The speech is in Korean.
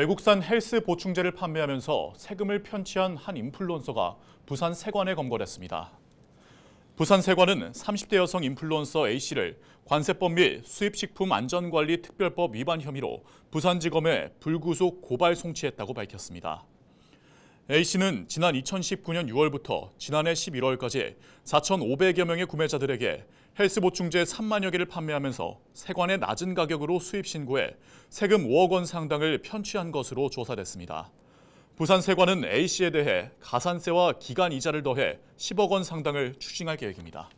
외국산 헬스 보충제를 판매하면서 세금을 편취한 한 인플루언서가 부산 세관에 검거됐습니다. 부산 세관은 30대 여성 인플루언서 A씨를 관세법 및 수입식품안전관리특별법 위반 혐의로 부산지검에 불구속 고발 송치했다고 밝혔습니다. A씨는 지난 2019년 6월부터 지난해 11월까지 4,500여 명의 구매자들에게 헬스 보충제 3만여 개를 판매하면서 세관의 낮은 가격으로 수입 신고해 세금 5억 원 상당을 편취한 것으로 조사됐습니다. 부산 세관은 A씨에 대해 가산세와 기간 이자를 더해 10억 원 상당을 추징할 계획입니다.